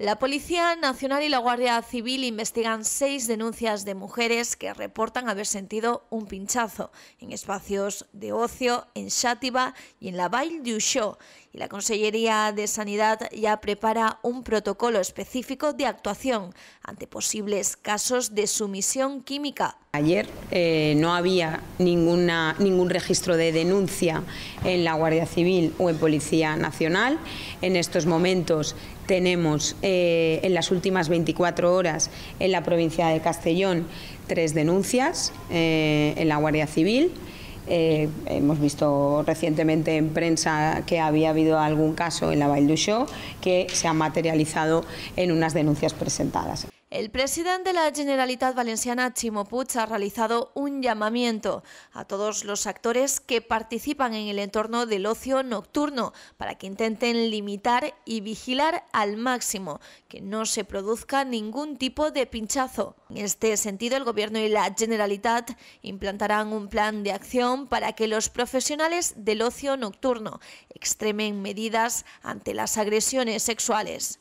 La Policía Nacional y la Guardia Civil investigan seis denuncias de mujeres que reportan haber sentido un pinchazo en espacios de ocio, en shatiba y en la Valle du Show. Y la Consellería de Sanidad ya prepara un protocolo específico de actuación ante posibles casos de sumisión química Ayer eh, no había ningún registro de denuncia en la Guardia Civil o en Policía Nacional. En estos momentos tenemos eh, en las últimas 24 horas en la provincia de Castellón tres denuncias eh, en la Guardia Civil. hemos visto recientemente en prensa que había habido algún caso en la Show que se ha materializado en unas denuncias presentadas. El presidente de la Generalitat Valenciana, Chimo Puig, ha realizado un llamamiento a todos los actores que participan en el entorno del ocio nocturno para que intenten limitar y vigilar al máximo que no se produzca ningún tipo de pinchazo. En este sentido, el Gobierno y la Generalitat implantarán un plan de acción para que los profesionales del ocio nocturno extremen medidas ante las agresiones sexuales.